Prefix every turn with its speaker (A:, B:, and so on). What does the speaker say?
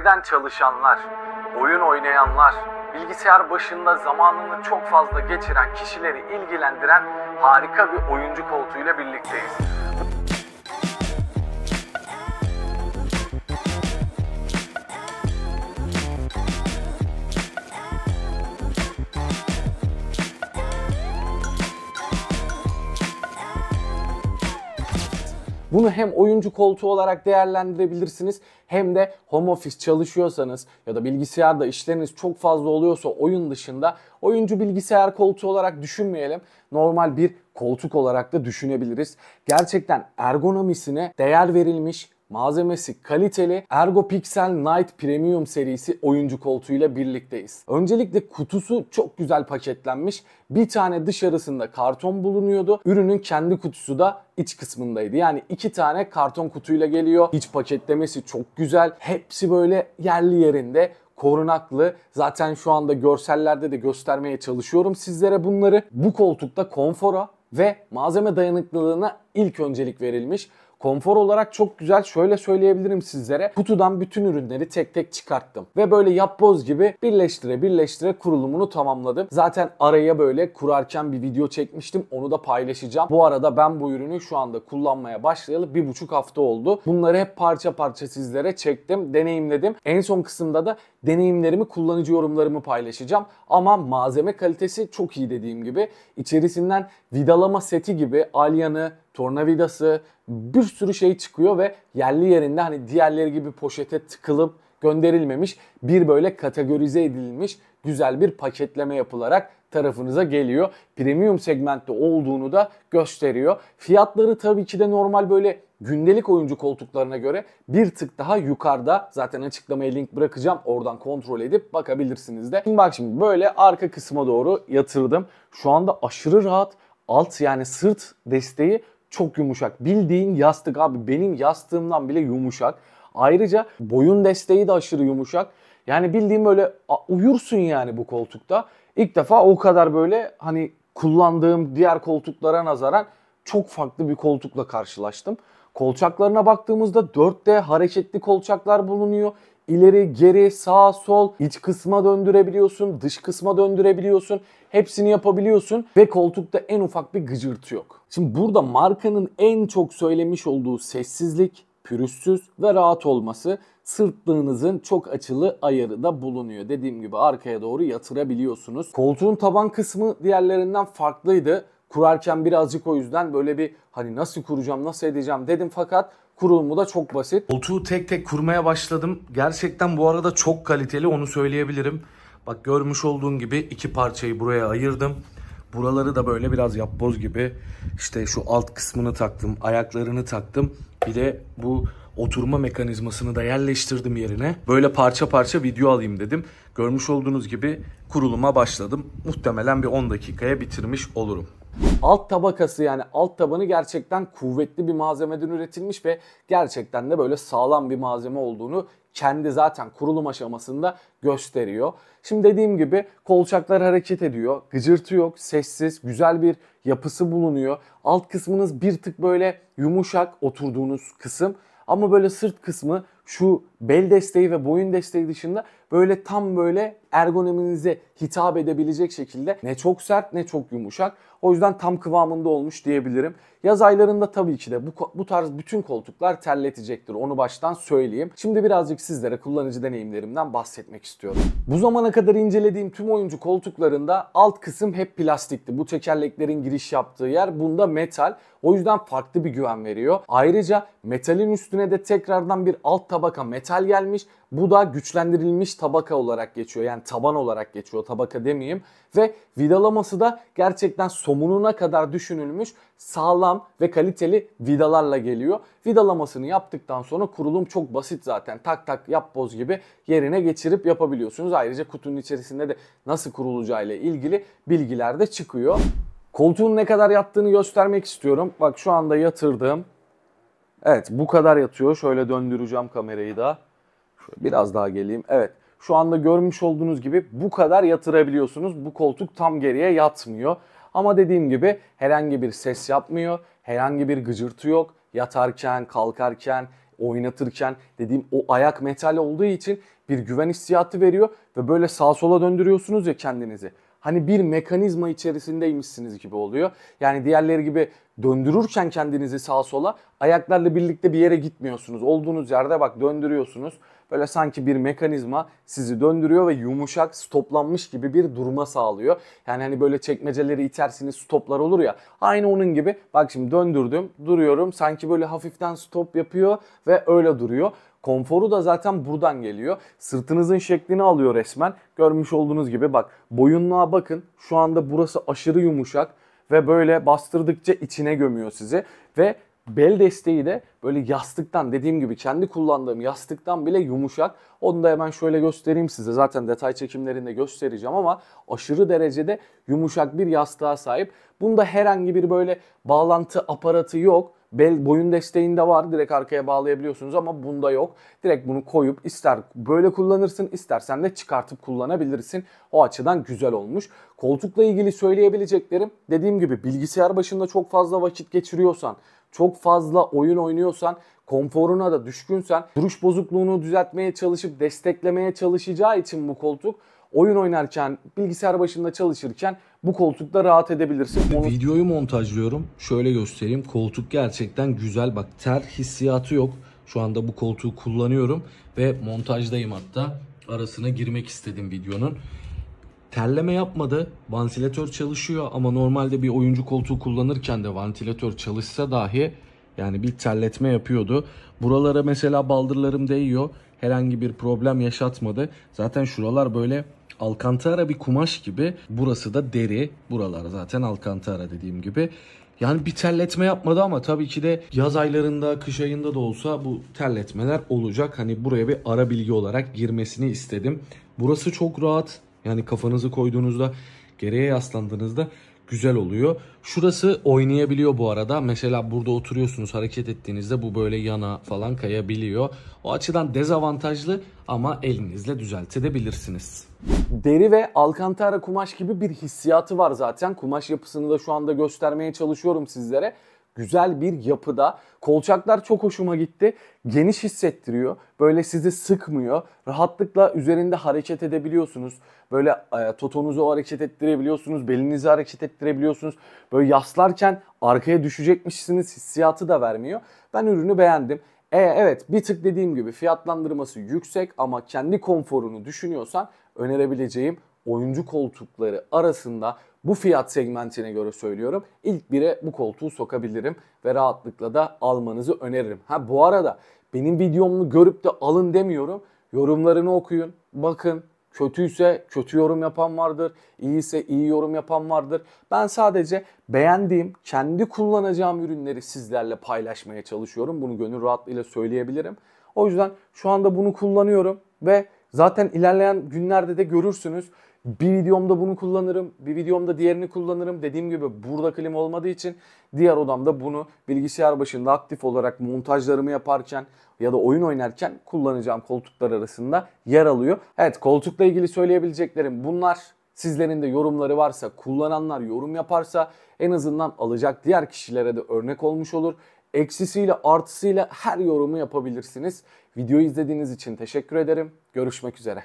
A: evden çalışanlar, oyun oynayanlar, bilgisayar başında zamanını çok fazla geçiren kişileri ilgilendiren harika bir oyuncu koltuğuyla birlikteyiz. Bunu hem oyuncu koltuğu olarak değerlendirebilirsiniz hem de home office çalışıyorsanız ya da bilgisayarda işleriniz çok fazla oluyorsa oyun dışında oyuncu bilgisayar koltuğu olarak düşünmeyelim. Normal bir koltuk olarak da düşünebiliriz. Gerçekten ergonomisine değer verilmiş malzemesi kaliteli Ergopixel Night Premium serisi oyuncu koltuğuyla birlikteyiz. Öncelikle kutusu çok güzel paketlenmiş. Bir tane dışarısında karton bulunuyordu. Ürünün kendi kutusu da iç kısmındaydı. Yani iki tane karton kutuyla geliyor. İç paketlemesi çok güzel. Hepsi böyle yerli yerinde korunaklı. Zaten şu anda görsellerde de göstermeye çalışıyorum sizlere bunları. Bu koltukta konfora ve malzeme dayanıklılığına ilk öncelik verilmiş. Konfor olarak çok güzel şöyle söyleyebilirim sizlere. Kutudan bütün ürünleri tek tek çıkarttım. Ve böyle yapboz gibi birleştire birleştire kurulumunu tamamladım. Zaten araya böyle kurarken bir video çekmiştim. Onu da paylaşacağım. Bu arada ben bu ürünü şu anda kullanmaya başlayalı bir buçuk hafta oldu. Bunları hep parça parça sizlere çektim, deneyimledim. En son kısımda da deneyimlerimi, kullanıcı yorumlarımı paylaşacağım. Ama malzeme kalitesi çok iyi dediğim gibi. İçerisinden vidalama seti gibi alyanı, tornavidası, bir sürü şey çıkıyor ve yerli yerinde hani diğerleri gibi poşete tıkılıp gönderilmemiş bir böyle kategorize edilmiş güzel bir paketleme yapılarak tarafınıza geliyor. Premium segmentte olduğunu da gösteriyor. Fiyatları tabii ki de normal böyle gündelik oyuncu koltuklarına göre bir tık daha yukarıda. Zaten açıklamaya link bırakacağım. Oradan kontrol edip bakabilirsiniz de. Şimdi bak şimdi böyle arka kısma doğru yatırdım. Şu anda aşırı rahat alt yani sırt desteği çok yumuşak. Bildiğin yastık abi benim yastığımdan bile yumuşak. Ayrıca boyun desteği de aşırı yumuşak. Yani bildiğim böyle uyursun yani bu koltukta. İlk defa o kadar böyle hani kullandığım diğer koltuklara nazaran çok farklı bir koltukla karşılaştım. Kolçaklarına baktığımızda 4D hareketli kolçaklar bulunuyor ileri, geri, sağ, sol, iç kısma döndürebiliyorsun, dış kısma döndürebiliyorsun. Hepsini yapabiliyorsun ve koltukta en ufak bir gıcırtı yok. Şimdi burada markanın en çok söylemiş olduğu sessizlik, pürüzsüz ve rahat olması sırtlığınızın çok açılı ayarı da bulunuyor. Dediğim gibi arkaya doğru yatırabiliyorsunuz. Koltuğun taban kısmı diğerlerinden farklıydı. Kurarken birazcık o yüzden böyle bir hani nasıl kuracağım nasıl edeceğim dedim fakat Kurulumu da çok basit. Koltuğu tek tek kurmaya başladım. Gerçekten bu arada çok kaliteli onu söyleyebilirim. Bak görmüş olduğun gibi iki parçayı buraya ayırdım. Buraları da böyle biraz yapboz gibi işte şu alt kısmını taktım, ayaklarını taktım. Bir de bu oturma mekanizmasını da yerleştirdim yerine. Böyle parça parça video alayım dedim. Görmüş olduğunuz gibi kuruluma başladım. Muhtemelen bir 10 dakikaya bitirmiş olurum alt tabakası yani alt tabanı gerçekten kuvvetli bir malzemeden üretilmiş ve gerçekten de böyle sağlam bir malzeme olduğunu kendi zaten kurulum aşamasında gösteriyor. Şimdi dediğim gibi kolçaklar hareket ediyor. Gıcırtı yok, sessiz, güzel bir yapısı bulunuyor. Alt kısmınız bir tık böyle yumuşak oturduğunuz kısım ama böyle sırt kısmı şu bel desteği ve boyun desteği dışında böyle tam böyle ergonominize hitap edebilecek şekilde ne çok sert ne çok yumuşak. O yüzden tam kıvamında olmuş diyebilirim. Yaz aylarında tabii ki de bu, bu tarz bütün koltuklar terletecektir. Onu baştan söyleyeyim. Şimdi birazcık sizlere kullanıcı deneyimlerimden bahsetmek istiyorum. Bu zamana kadar incelediğim tüm oyuncu koltuklarında alt kısım hep plastikti. Bu tekerleklerin giriş yaptığı yer bunda metal. O yüzden farklı bir güven veriyor. Ayrıca metalin üstüne de tekrardan bir alt tabaka metal metal gelmiş. Bu da güçlendirilmiş tabaka olarak geçiyor. Yani taban olarak geçiyor tabaka demeyeyim. Ve vidalaması da gerçekten somununa kadar düşünülmüş sağlam ve kaliteli vidalarla geliyor. Vidalamasını yaptıktan sonra kurulum çok basit zaten. Tak tak yap boz gibi yerine geçirip yapabiliyorsunuz. Ayrıca kutunun içerisinde de nasıl kurulacağıyla ilgili bilgiler de çıkıyor. Koltuğun ne kadar yattığını göstermek istiyorum. Bak şu anda yatırdığım. Evet bu kadar yatıyor. Şöyle döndüreceğim kamerayı da. Şöyle biraz daha geleyim. Evet şu anda görmüş olduğunuz gibi bu kadar yatırabiliyorsunuz. Bu koltuk tam geriye yatmıyor. Ama dediğim gibi herhangi bir ses yapmıyor. Herhangi bir gıcırtı yok. Yatarken, kalkarken, oynatırken dediğim o ayak metal olduğu için bir güven hissiyatı veriyor ve böyle sağa sola döndürüyorsunuz ya kendinizi hani bir mekanizma içerisindeymişsiniz gibi oluyor. Yani diğerleri gibi döndürürken kendinizi sağa sola ayaklarla birlikte bir yere gitmiyorsunuz. Olduğunuz yerde bak döndürüyorsunuz. Böyle sanki bir mekanizma sizi döndürüyor ve yumuşak stoplanmış gibi bir duruma sağlıyor. Yani hani böyle çekmeceleri itersiniz stoplar olur ya. Aynı onun gibi bak şimdi döndürdüm duruyorum sanki böyle hafiften stop yapıyor ve öyle duruyor. Konforu da zaten buradan geliyor. Sırtınızın şeklini alıyor resmen. Görmüş olduğunuz gibi bak boyunluğa bakın. Şu anda burası aşırı yumuşak ve böyle bastırdıkça içine gömüyor sizi. Ve bel desteği de böyle yastıktan dediğim gibi kendi kullandığım yastıktan bile yumuşak. Onu da hemen şöyle göstereyim size. Zaten detay çekimlerinde göstereceğim ama aşırı derecede yumuşak bir yastığa sahip. Bunda herhangi bir böyle bağlantı aparatı yok. Bel boyun desteğinde var. Direkt arkaya bağlayabiliyorsunuz ama bunda yok. Direkt bunu koyup ister böyle kullanırsın istersen de çıkartıp kullanabilirsin. O açıdan güzel olmuş. Koltukla ilgili söyleyebileceklerim dediğim gibi bilgisayar başında çok fazla vakit geçiriyorsan çok fazla oyun oynuyorsan, konforuna da düşkünsen, duruş bozukluğunu düzeltmeye çalışıp desteklemeye çalışacağı için bu koltuk oyun oynarken, bilgisayar başında çalışırken bu koltukta rahat edebilirsin. Onu... Videoyu montajlıyorum. Şöyle göstereyim. Koltuk gerçekten güzel. Bak ter hissiyatı yok. Şu anda bu koltuğu kullanıyorum ve montajdayım hatta. Arasına girmek istedim videonun. Terleme yapmadı. Vantilatör çalışıyor ama normalde bir oyuncu koltuğu kullanırken de vantilatör çalışsa dahi yani bir terletme yapıyordu. Buralara mesela baldırlarım değiyor. Herhangi bir problem yaşatmadı. Zaten şuralar böyle Alcantara bir kumaş gibi. Burası da deri. Buralar zaten Alcantara dediğim gibi. Yani bir terletme yapmadı ama tabii ki de yaz aylarında, kış ayında da olsa bu terletmeler olacak. Hani buraya bir ara bilgi olarak girmesini istedim. Burası çok rahat. Yani kafanızı koyduğunuzda, geriye yaslandığınızda güzel oluyor. Şurası oynayabiliyor bu arada. Mesela burada oturuyorsunuz hareket ettiğinizde bu böyle yana falan kayabiliyor. O açıdan dezavantajlı ama elinizle düzeltebilirsiniz. Deri ve alkantara kumaş gibi bir hissiyatı var zaten. Kumaş yapısını da şu anda göstermeye çalışıyorum sizlere güzel bir yapıda. Kolçaklar çok hoşuma gitti. Geniş hissettiriyor. Böyle sizi sıkmıyor. Rahatlıkla üzerinde hareket edebiliyorsunuz. Böyle e, totonuzu hareket ettirebiliyorsunuz. Belinizi hareket ettirebiliyorsunuz. Böyle yaslarken arkaya düşecekmişsiniz hissiyatı da vermiyor. Ben ürünü beğendim. E, evet bir tık dediğim gibi fiyatlandırması yüksek ama kendi konforunu düşünüyorsan önerebileceğim oyuncu koltukları arasında bu fiyat segmentine göre söylüyorum. İlk bire bu koltuğu sokabilirim ve rahatlıkla da almanızı öneririm. Ha bu arada benim videomu görüp de alın demiyorum. Yorumlarını okuyun, bakın. Kötüyse kötü yorum yapan vardır. İyiyse iyi yorum yapan vardır. Ben sadece beğendiğim, kendi kullanacağım ürünleri sizlerle paylaşmaya çalışıyorum. Bunu gönül rahatlığıyla söyleyebilirim. O yüzden şu anda bunu kullanıyorum ve Zaten ilerleyen günlerde de görürsünüz. Bir videomda bunu kullanırım, bir videomda diğerini kullanırım. Dediğim gibi burada klima olmadığı için diğer odamda bunu bilgisayar başında aktif olarak montajlarımı yaparken ya da oyun oynarken kullanacağım koltuklar arasında yer alıyor. Evet koltukla ilgili söyleyebileceklerim bunlar. Sizlerin de yorumları varsa, kullananlar yorum yaparsa en azından alacak diğer kişilere de örnek olmuş olur. Eksisiyle artısıyla her yorumu yapabilirsiniz. Videoyu izlediğiniz için teşekkür ederim. Görüşmek üzere.